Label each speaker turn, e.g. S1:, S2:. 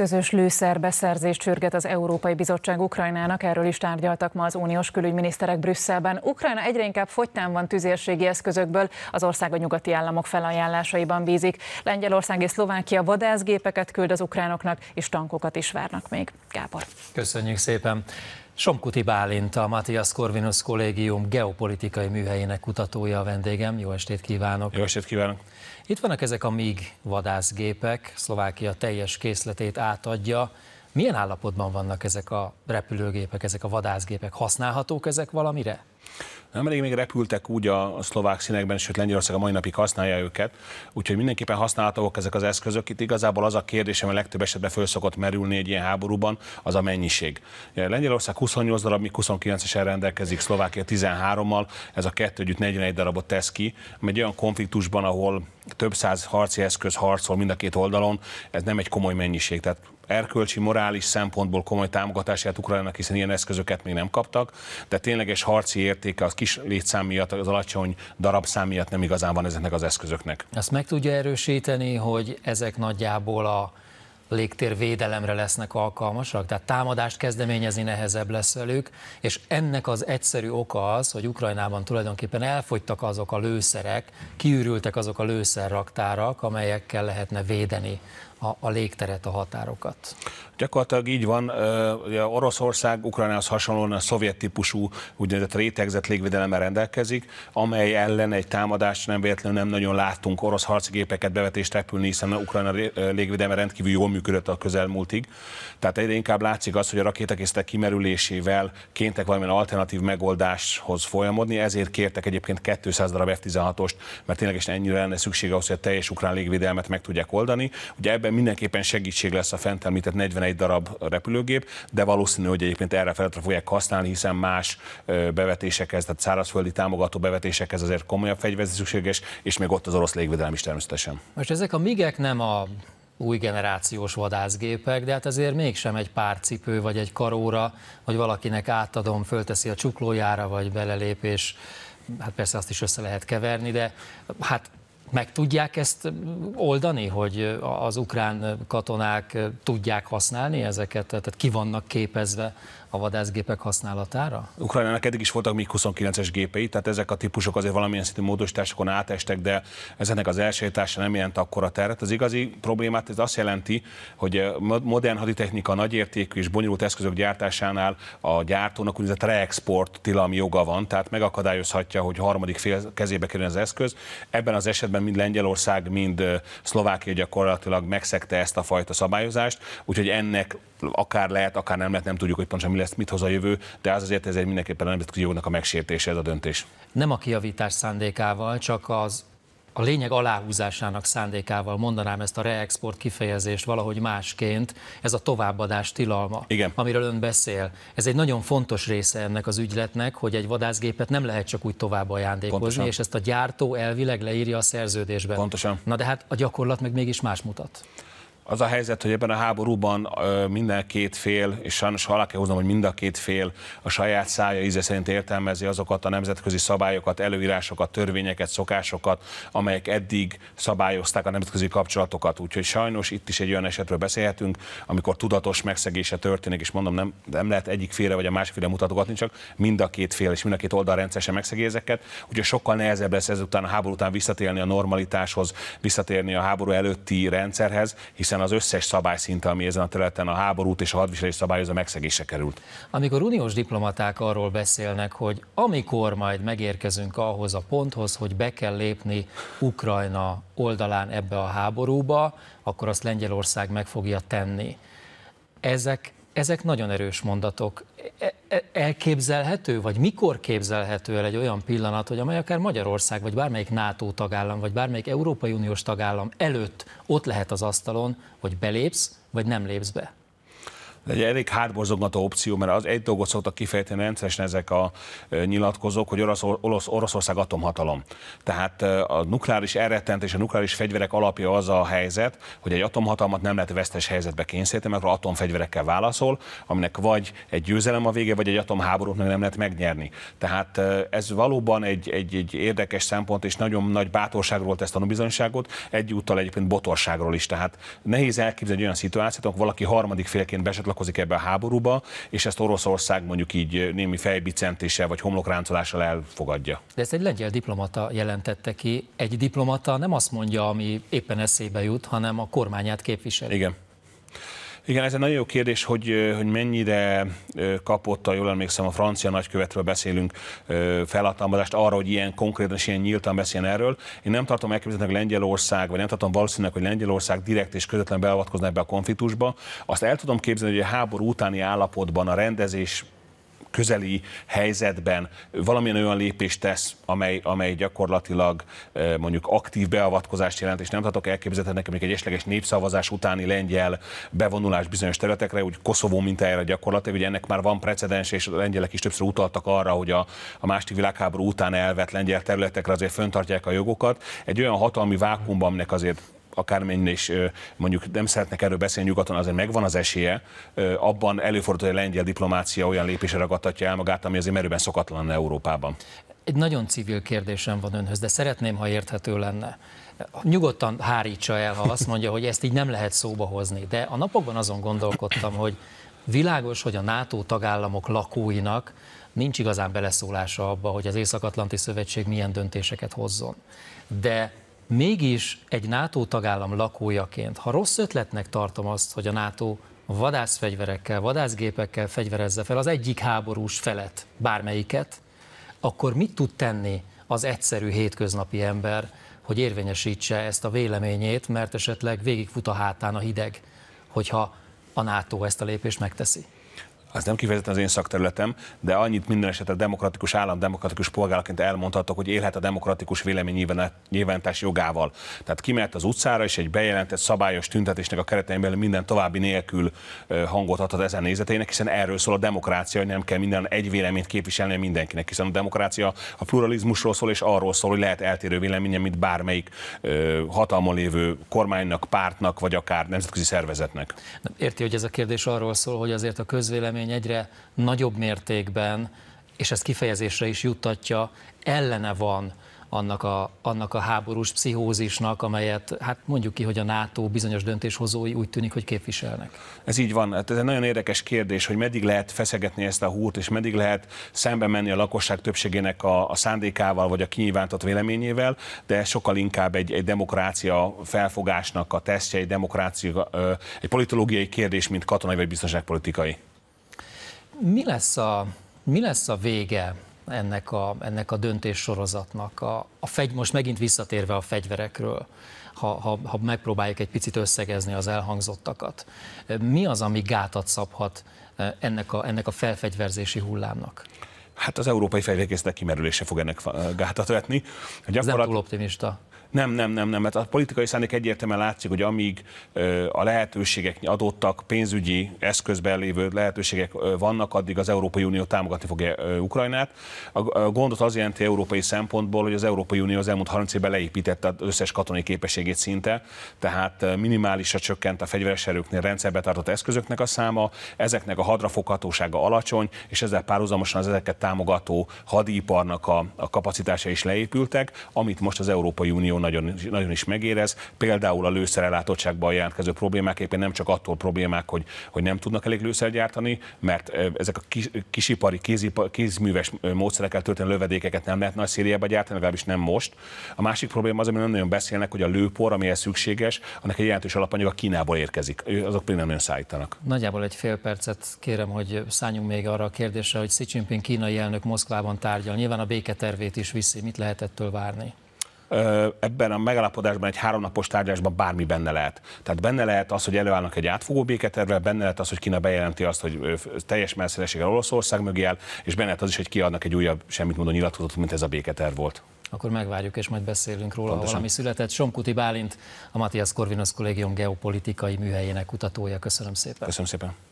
S1: közös lőszerbeszerzés csörget az Európai Bizottság Ukrajnának, erről is tárgyaltak ma az uniós külügyminiszterek Brüsszelben. Ukrajna egyre inkább fogytán van tüzérségi eszközökből, az ország a nyugati államok felajánlásaiban bízik. Lengyelország és Szlovákia vadászgépeket küld az ukránoknak, és tankokat is várnak még. Gábor. Köszönjük szépen. Somkuti Bálint, a Matthias Corvinus Kollégium geopolitikai műhelyének kutatója a vendégem. Jó estét kívánok! Jó estét kívánok! Itt vannak ezek a MIG vadászgépek, Szlovákia teljes készletét átadja. Milyen állapotban vannak ezek a repülőgépek, ezek a vadászgépek? Használhatók ezek valamire?
S2: Nemrég még repültek úgy a, szlovák színekben, sőt Lengyelország a mai napig használja őket, úgyhogy mindenképpen használhatók ezek az eszközök. Itt igazából az a kérdés, ami legtöbb esetben föl szokott merülni egy ilyen háborúban, az a mennyiség. Lengyelország 28 darab, míg 29-esen rendelkezik, Szlovákia 13-mal, ez a kettő együtt 41 darabot tesz ki, egy olyan konfliktusban, ahol több száz harci eszköz harcol mind a két oldalon, ez nem egy komoly mennyiség. Tehát erkölcsi, morális szempontból komoly támogatását Ukrajnának, hiszen ilyen eszközöket még nem kaptak, de tényleges harci értéke az kis létszám miatt, az alacsony darabszám miatt nem igazán van ezeknek az eszközöknek.
S1: Ezt meg tudja erősíteni, hogy ezek nagyjából a védelemre lesznek alkalmasak, tehát támadást kezdeményezni nehezebb lesz velük, és ennek az egyszerű oka az, hogy Ukrajnában tulajdonképpen elfogytak azok a lőszerek, kiürültek azok a lőszerraktárak, amelyekkel lehetne védeni a, a légteret, a
S2: határokat. Gyakorlatilag így van, ugye Oroszország Ukrajnához hasonlóan a szovjet típusú úgynevezett rétegzett légvédelemmel rendelkezik, amely ellen egy támadást nem véletlenül nem nagyon láttunk orosz harci gépeket bevetést repülni, hiszen a Ukrajna légvédelme rendkívül jól működött a közelmúltig. Tehát egyre inkább látszik az, hogy a rakétakészletek kimerülésével kéntek valamilyen alternatív megoldáshoz folyamodni, ezért kértek egyébként 200 darab F-16-ost, mert ténylegesen ennyire lenne szüksége ahhoz, hogy a teljes ukrán légvédelmet meg tudják oldani. Ugye ebben mindenképpen segítség lesz a fent említett 41 darab repülőgép, de valószínű, hogy egyébként erre feladatra fogják használni, hiszen más bevetésekhez, tehát szárazföldi támogató bevetésekhez azért komolyabb fegyverzés szükséges, és még ott az orosz légvédelem is természetesen.
S1: Most ezek a migek nem a új generációs vadászgépek, de hát azért mégsem egy párcipő, vagy egy karóra, vagy valakinek átadom, fölteszi a csuklójára, vagy belelépés, hát persze azt is össze lehet keverni, de hát meg tudják ezt oldani, hogy az ukrán katonák tudják használni ezeket, tehát ki vannak képezve a vadászgépek használatára?
S2: Ukrajnának eddig is voltak még 29 es gépei, tehát ezek a típusok azért valamilyen szintű módosításokon átestek, de ezeknek az elsétása nem jelent akkora teret. Az igazi problémát ez azt jelenti, hogy eh, modern haditechnika nagyértékű és bonyolult eszközök gyártásánál a gyártónak úgynevezett reexport tilalmi joga van, tehát megakadályozhatja, hogy harmadik fél kezébe kerüljön az eszköz. Ebben az esetben mind Lengyelország, mind eh, Szlovákia gyakorlatilag megszegte ezt a fajta szabályozást, úgyhogy ennek akár lehet, akár nem lehet, nem tudjuk, hogy pontosan mi lesz, mit hoz a jövő, de az azért ez egy mindenképpen a nemzetközi jognak a megsértése ez a döntés.
S1: Nem a kiavítás szándékával, csak az a lényeg aláhúzásának szándékával mondanám ezt a reexport kifejezést valahogy másként, ez a továbbadás tilalma, Igen. amiről ön beszél. Ez egy nagyon fontos része ennek az ügyletnek, hogy egy vadászgépet nem lehet csak úgy tovább ajándékozni, Pontosan. és ezt a gyártó elvileg leírja a szerződésben. Pontosan. Na de hát a gyakorlat meg mégis más mutat.
S2: Az a helyzet, hogy ebben a háborúban minden két fél, és sajnos alá kell hoznom, hogy mind a két fél a saját szája íze szerint értelmezi azokat a nemzetközi szabályokat, előírásokat, törvényeket, szokásokat, amelyek eddig szabályozták a nemzetközi kapcsolatokat. Úgyhogy sajnos itt is egy olyan esetről beszélhetünk, amikor tudatos megszegése történik, és mondom, nem, nem lehet egyik félre vagy a másik félre mutatogatni csak mind a két fél és mind a két oldal rendszeresen megszegi ezeket. Úgyhogy sokkal nehezebb lesz ezután a háború után visszatérni a normalitáshoz, visszatérni a háború előtti rendszerhez, hiszen hiszen az összes szabályszinte, ami ezen a területen a háborút és a hadviselés szabályozza, megszegése került. Amikor uniós diplomaták arról
S1: beszélnek, hogy amikor majd megérkezünk ahhoz a ponthoz, hogy be kell lépni Ukrajna oldalán ebbe a háborúba, akkor azt Lengyelország meg fogja tenni. Ezek ezek nagyon erős mondatok. E, e, elképzelhető, vagy mikor képzelhető el egy olyan pillanat, hogy amely akár Magyarország, vagy bármelyik NATO tagállam, vagy bármelyik Európai Uniós tagállam előtt ott lehet az asztalon, hogy belépsz, vagy
S2: nem lépsz be? de egy elég hátborzongató opció, mert az egy dolgot szoktak kifejteni rendszeresen ezek a nyilatkozók, hogy Orosz, Orosz, Oroszország atomhatalom. Tehát a nukleáris elrettent és a nukleáris fegyverek alapja az a helyzet, hogy egy atomhatalmat nem lehet vesztes helyzetbe kényszeríteni, mert atomfegyverekkel válaszol, aminek vagy egy győzelem a vége, vagy egy atomháborút meg nem lehet megnyerni. Tehát ez valóban egy, egy, egy érdekes szempont, és nagyon nagy bátorságról tesz tanúbizonyságot, egyúttal egyébként botorságról is. Tehát nehéz elképzelni olyan szituációt, amikor valaki harmadik félként besetlen csatlakozik ebbe a háborúba, és ezt Oroszország mondjuk így némi fejbicentéssel vagy homlokráncolással elfogadja.
S1: De ezt egy lengyel diplomata jelentette ki. Egy diplomata nem azt mondja, ami éppen eszébe jut, hanem a kormányát képviseli.
S2: Igen. Igen, ez egy nagyon jó kérdés, hogy, hogy mennyire kapott, a jól emlékszem, a francia nagykövetről beszélünk felhatalmazást arra, hogy ilyen konkrétan és ilyen nyíltan beszéljen erről. Én nem tartom elképzelhetőnek, hogy Lengyelország, vagy nem tartom valószínűleg, hogy Lengyelország direkt és közvetlen beavatkozna ebbe a konfliktusba. Azt el tudom képzelni, hogy a háború utáni állapotban a rendezés közeli helyzetben valamilyen olyan lépést tesz, amely, amely gyakorlatilag mondjuk aktív beavatkozást jelent, és nem tudok elképzelni nekem egy esleges népszavazás utáni lengyel bevonulás bizonyos területekre, úgy Koszovó mintájára gyakorlatilag, ugye ennek már van precedens, és a lengyelek is többször utaltak arra, hogy a, a másik világháború után elvett lengyel területekre azért föntartják a jogokat. Egy olyan hatalmi vákumban, aminek azért akármennyire is mondjuk nem szeretnek erről beszélni nyugaton, azért megvan az esélye. Abban előfordul, hogy a lengyel diplomácia olyan lépésre ragadtatja el magát, ami azért merőben szokatlan Európában.
S1: Egy nagyon civil kérdésem van önhöz, de szeretném, ha érthető lenne. Nyugodtan hárítsa el, ha azt mondja, hogy ezt így nem lehet szóba hozni. De a napokban azon gondolkodtam, hogy világos, hogy a NATO tagállamok lakóinak nincs igazán beleszólása abba, hogy az Észak-Atlanti Szövetség milyen döntéseket hozzon. De Mégis egy NATO tagállam lakójaként, ha rossz ötletnek tartom azt, hogy a NATO vadászfegyverekkel, vadászgépekkel fegyverezze fel az egyik háborús felet, bármelyiket, akkor mit tud tenni az egyszerű hétköznapi ember, hogy érvényesítse ezt a véleményét, mert esetleg végigfut a hátán a hideg, hogyha a NATO ezt a lépést megteszi?
S2: az nem kifejezetten az én szakterületem, de annyit minden esetre demokratikus állam, demokratikus polgárként elmondhatok, hogy élhet a demokratikus nyilvántás jogával. Tehát kimehet az utcára, és egy bejelentett szabályos tüntetésnek a keretein belül minden további nélkül hangot adhat ezen nézetének, hiszen erről szól a demokrácia, hogy nem kell minden egy véleményt képviselni mindenkinek, hiszen a demokrácia a pluralizmusról szól, és arról szól, hogy lehet eltérő véleménye, mint bármelyik hatalmon lévő kormánynak, pártnak, vagy akár nemzetközi szervezetnek.
S1: Érti, hogy ez a kérdés arról szól, hogy azért a közvélemény közvélemény egyre nagyobb mértékben, és ez kifejezésre is juttatja, ellene van annak a, annak a háborús
S2: pszichózisnak, amelyet hát mondjuk ki, hogy a NATO bizonyos döntéshozói úgy tűnik, hogy képviselnek. Ez így van. Hát ez egy nagyon érdekes kérdés, hogy meddig lehet feszegetni ezt a húrt, és meddig lehet szembe menni a lakosság többségének a, a szándékával, vagy a kinyilvántott véleményével, de sokkal inkább egy, egy demokrácia felfogásnak a tesztje, egy demokrácia, egy politológiai kérdés, mint katonai vagy biztonságpolitikai
S1: mi lesz a, mi lesz a vége ennek a, ennek a döntéssorozatnak? A, a fegy, most megint visszatérve a fegyverekről, ha, ha, ha megpróbáljuk egy picit összegezni az elhangzottakat. Mi az, ami gátat szabhat e, ennek a, ennek a felfegyverzési hullámnak?
S2: Hát az európai fegyverkésznek kimerülése fog ennek e, gátat vetni. Gyakorlat... Ez nem túl optimista. Nem, nem, nem, nem. mert hát a politikai szándék egyértelműen látszik, hogy amíg a lehetőségek adottak, pénzügyi eszközben lévő lehetőségek vannak, addig az Európai Unió támogatni fogja Ukrajnát. A gondot az jelenti európai szempontból, hogy az Európai Unió az elmúlt 30 évben leépítette az összes katonai képességét szinte, tehát minimálisra csökkent a fegyveres erőknél rendszerbe tartott eszközöknek a száma, ezeknek a hadrafoghatósága alacsony, és ezzel párhuzamosan az ezeket támogató hadiparnak a, a kapacitása is leépültek, amit most az Európai Unió nagyon, nagyon is megérez. Például a lőszerellátottságban jelentkező problémák éppen nem csak attól problémák, hogy, hogy nem tudnak elég lőszer gyártani, mert ezek a kis, kisipari, kézipa, kézműves módszerekkel történő lövedékeket nem lehet nagy szériába gyártani, legalábbis nem most. A másik probléma az, amiről nem nagyon beszélnek, hogy a lőpor, amihez szükséges, annak egy jelentős alapanyaga Kínából érkezik. Azok például nem nagyon szállítanak.
S1: Nagyjából egy fél percet kérem, hogy szálljunk még arra a kérdésre, hogy Xi Jinping kínai elnök Moszkvában tárgyal. Nyilván a béketervét is viszi. Mit lehet ettől várni?
S2: ebben a megállapodásban egy háromnapos tárgyalásban bármi benne lehet. Tehát benne lehet az, hogy előállnak egy átfogó béketervvel, benne lehet az, hogy Kína bejelenti azt, hogy teljes messzeleséggel Oroszország mögé áll, és benne lehet az is, hogy kiadnak egy újabb semmit mondó nyilatkozatot, mint ez a béketerv volt
S1: akkor megvárjuk, és majd beszélünk róla, Pontosan. ha valami született. Somkuti Bálint, a Matthias Korvinusz Kollégium geopolitikai műhelyének kutatója. Köszönöm szépen. Köszönöm
S2: szépen.